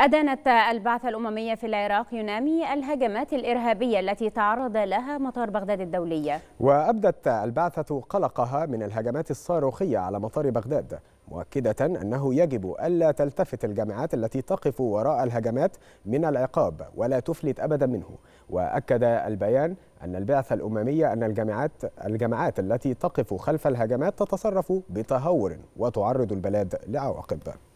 أدانت البعثة الأممية في العراق ينامي الهجمات الإرهابية التي تعرض لها مطار بغداد الدولية وأبدت البعثة قلقها من الهجمات الصاروخية على مطار بغداد مؤكدة أنه يجب ألا تلتفت الجامعات التي تقف وراء الهجمات من العقاب ولا تفلت أبدا منه وأكد البيان أن البعثة الأممية أن الجامعات الجامعات التي تقف خلف الهجمات تتصرف بتهور وتعرض البلاد لعواقب